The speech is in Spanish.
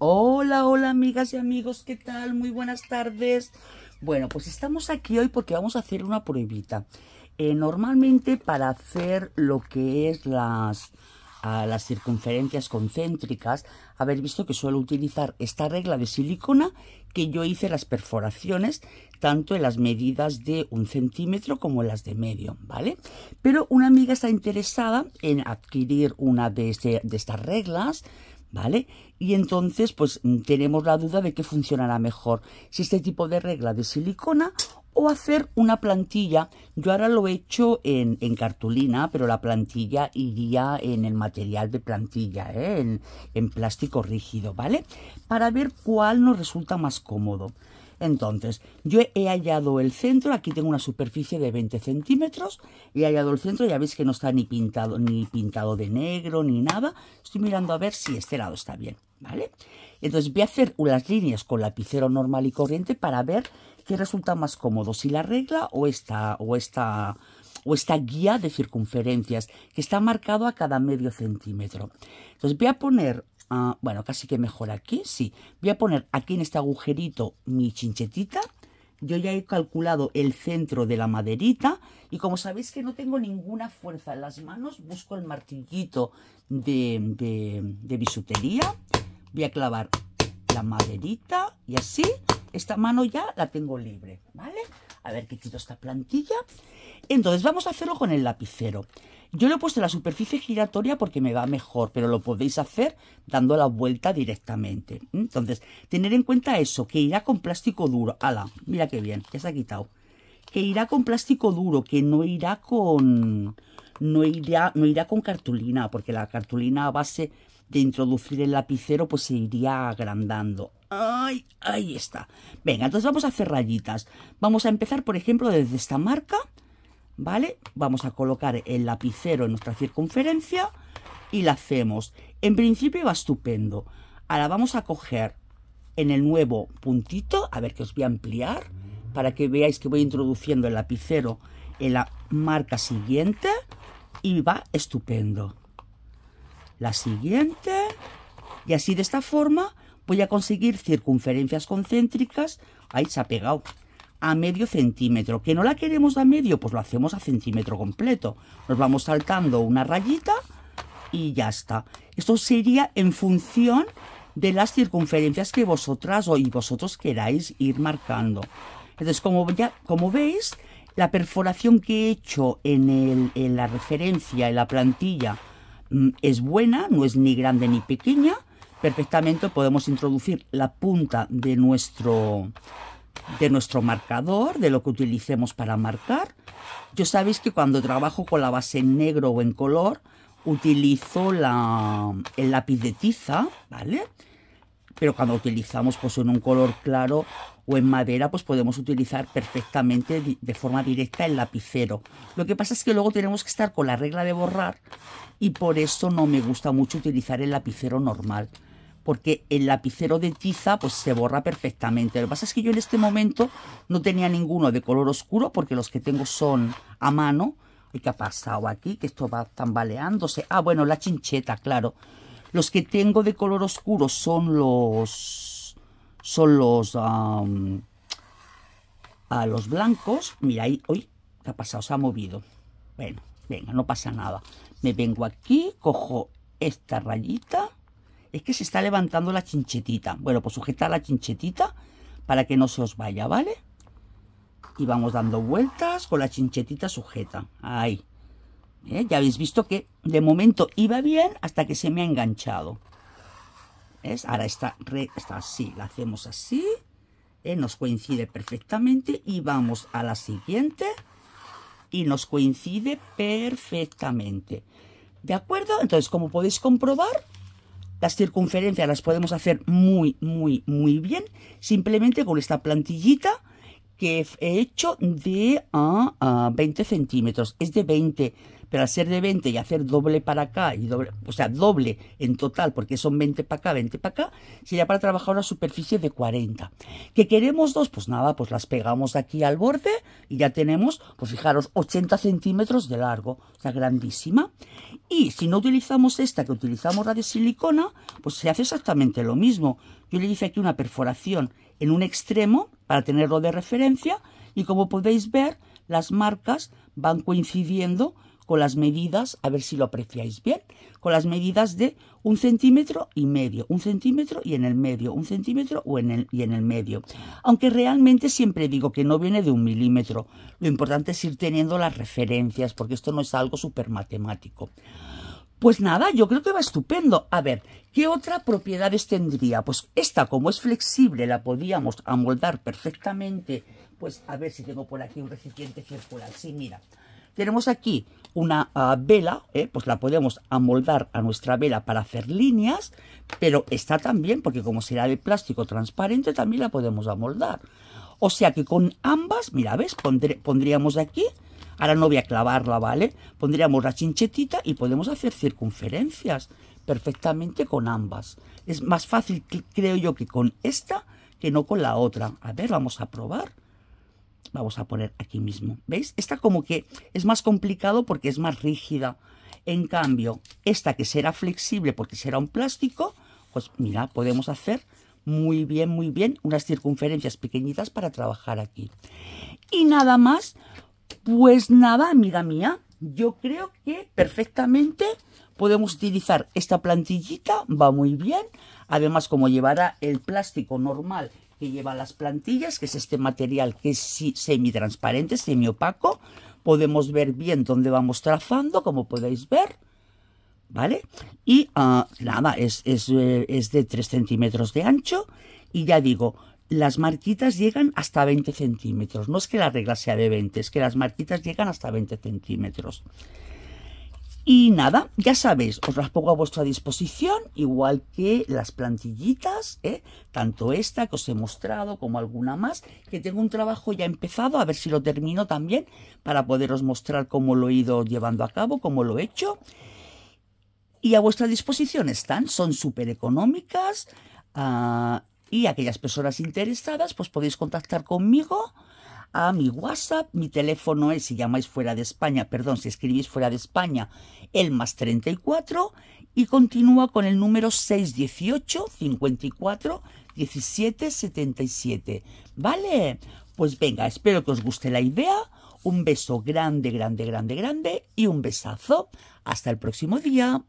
Hola, hola amigas y amigos, ¿qué tal? Muy buenas tardes. Bueno, pues estamos aquí hoy porque vamos a hacer una pruebita. Eh, normalmente para hacer lo que es las, las circunferencias concéntricas, haber visto que suelo utilizar esta regla de silicona que yo hice las perforaciones, tanto en las medidas de un centímetro como en las de medio, ¿vale? Pero una amiga está interesada en adquirir una de, este, de estas reglas, ¿vale? Y entonces, pues mm, tenemos la duda de qué funcionará mejor, si este tipo de regla de silicona o hacer una plantilla. Yo ahora lo he hecho en, cartulina, pero la plantilla iría en el material de plantilla, ¿eh? en, en plástico rígido, ¿vale? Para ver cuál nos resulta más cómodo. Entonces, yo he hallado el centro, aquí tengo una superficie de 20 centímetros, he hallado el centro, ya veis que no está ni pintado, ni pintado de negro, ni nada. Estoy mirando a ver si este lado está bien, ¿vale? Entonces voy a hacer unas líneas con lapicero normal y corriente para ver qué resulta más cómodo, si la regla o esta, o esta, o esta guía de circunferencias que está marcado a cada medio centímetro. Entonces voy a poner Ah, bueno, casi que mejor aquí, sí. Voy a poner aquí en este agujerito mi chinchetita. Yo ya he calculado el centro de la maderita y como sabéis que no tengo ninguna fuerza en las manos, busco el martillito de, de, bisutería. Voy a clavar la maderita y así esta mano ya la tengo libre, ¿vale? A ver, ¿qué quito esta plantilla. Entonces vamos a hacerlo con el lapicero. Yo lo he puesto la superficie giratoria porque me va mejor, pero lo podéis hacer dando la vuelta directamente. Entonces, tener en cuenta eso, que irá con plástico duro. ¡Hala! mira qué bien, ya se ha quitado. Que irá con plástico duro, que no irá con... No irá, no irá con cartulina, porque la cartulina a base de introducir el lapicero pues se iría agrandando. ¡Ay! Ahí está. Venga, entonces vamos a hacer rayitas. Vamos a empezar, por ejemplo, desde esta marca ¿vale? Vamos a colocar el lapicero en nuestra circunferencia y la hacemos. En principio va estupendo. Ahora vamos a coger en el nuevo puntito, a ver que os voy a ampliar, para que veáis que voy introduciendo el lapicero en la marca siguiente y va estupendo. La siguiente y así de esta forma voy a conseguir circunferencias concéntricas. Ahí se ha pegado a medio centímetro. ¿Que no la queremos a medio? Pues lo hacemos a centímetro completo. Nos vamos saltando una rayita y ya está. Esto sería en función de las circunferencias que vosotras o y vosotros queráis ir marcando. Entonces, como, ya, como veis, la perforación que he hecho en, en la referencia, en la plantilla, mm, es buena, no es ni grande ni pequeña. Perfectamente podemos introducir la punta de nuestro de nuestro marcador, de lo que utilicemos para marcar. Yo sabéis que cuando trabajo con la base en negro o en color, utilizo la, el lápiz de tiza, ¿vale? Pero cuando utilizamos pues, en un color claro o en madera, pues podemos utilizar perfectamente de forma directa el lapicero. Lo que pasa es que luego tenemos que estar con la regla de borrar y por eso no me gusta mucho utilizar el lapicero normal porque el lapicero de tiza pues se borra perfectamente. Lo que pasa es que yo en este momento no tenía ninguno de color oscuro porque los que tengo son a mano. ¿Y qué ha pasado aquí? Que esto va tambaleándose. Ah, bueno, la chincheta, claro. Los que tengo de color oscuro son los... Son los... a los blancos. Mira, ahí... Uy, ¿qué ha pasado? Se ha movido. Bueno, venga, no pasa nada. Me vengo aquí, cojo esta rayita es que se está levantando la chinchetita. Bueno, pues sujetar la chinchetita para que no se os vaya, ¿vale? Y vamos dando vueltas con la chinchetita sujeta. Ahí. ¿Eh? Ya habéis visto que de momento iba bien hasta que se me ha enganchado. ¿Ves? Ahora está, está así. La hacemos así. ¿eh? Nos coincide perfectamente. Y vamos a la siguiente. Y nos coincide perfectamente. ¿De acuerdo? Entonces, como podéis comprobar, las circunferencias las podemos hacer muy, muy, muy bien, simplemente con esta plantillita que he hecho de a ah, 20 ah, centímetros. Es de 20 pero al ser de 20 y hacer doble para acá, y doble, o sea, doble en total, porque son 20 para acá, 20 para acá, sería para trabajar una superficie de 40. ¿Qué queremos dos? Pues nada, pues las pegamos aquí al borde y ya tenemos, pues fijaros, 80 centímetros de largo, o sea, grandísima. Y si no utilizamos esta, que utilizamos la de silicona, pues se hace exactamente lo mismo. Yo le hice aquí una perforación en un extremo para tenerlo de referencia y como podéis ver, las marcas van coincidiendo con las medidas, a ver si lo apreciáis bien, con las medidas de un centímetro y medio, un centímetro y en el medio, un centímetro o en el, y en el medio. Aunque realmente siempre digo que no viene de un milímetro. Lo importante es ir teniendo las referencias, porque esto no es algo súper matemático. Pues nada, yo creo que va estupendo. A ver, ¿qué otras propiedades tendría? Pues esta, como es flexible, la podíamos amoldar perfectamente. Pues a ver si tengo por aquí un recipiente circular. Sí, mira tenemos aquí una ah, vela, eh, pues la podemos amoldar a nuestra vela para hacer líneas, pero está también, porque como será de plástico transparente, también la podemos amoldar. O sea que con ambas, mira, ¿ves? pondríamos aquí, ahora no voy a clavarla, ¿vale? Pondríamos la chinchetita y podemos hacer circunferencias perfectamente con ambas. Es más fácil, creo yo, que con esta que no con la otra. A ver, vamos a probar. Vamos a poner aquí mismo. ¿Veis? Esta como que es más complicado porque es más rígida. En cambio, esta que será flexible porque será un plástico, pues mira, podemos hacer muy bien, muy bien unas circunferencias pequeñitas para trabajar aquí. Y nada más, pues nada, amiga mía, yo creo que perfectamente podemos utilizar esta plantillita, va muy bien. Además, como llevará el plástico normal que lleva las plantillas, que es este material que es semi-transparente, semi-opaco. Podemos ver bien dónde vamos trazando, como podéis ver. ¿Vale? Y ah, nada, es, es, eh, es de 3 centímetros de ancho. Y ya digo, las marquitas llegan hasta 20 centímetros. No es que la regla sea de 20, es que las marquitas llegan hasta 20 centímetros. Y nada, ya sabéis, os las pongo a vuestra disposición, igual que las plantillitas, ¿eh? tanto esta que os he mostrado como alguna más, que tengo un trabajo ya empezado, a ver si lo termino también, para poderos mostrar cómo lo he ido llevando a cabo, cómo lo he hecho. Y a vuestra disposición están, son súper económicas, ah, y aquellas personas interesadas, pues podéis contactar conmigo a mi WhatsApp. Mi teléfono es, si llamáis fuera de España, perdón, si escribís fuera de España, el más 34 y continúa con el número 618 54 17 77. ¿Vale? Pues venga, espero que os guste la idea. Un beso grande, grande, grande, grande y un besazo. Hasta el próximo día.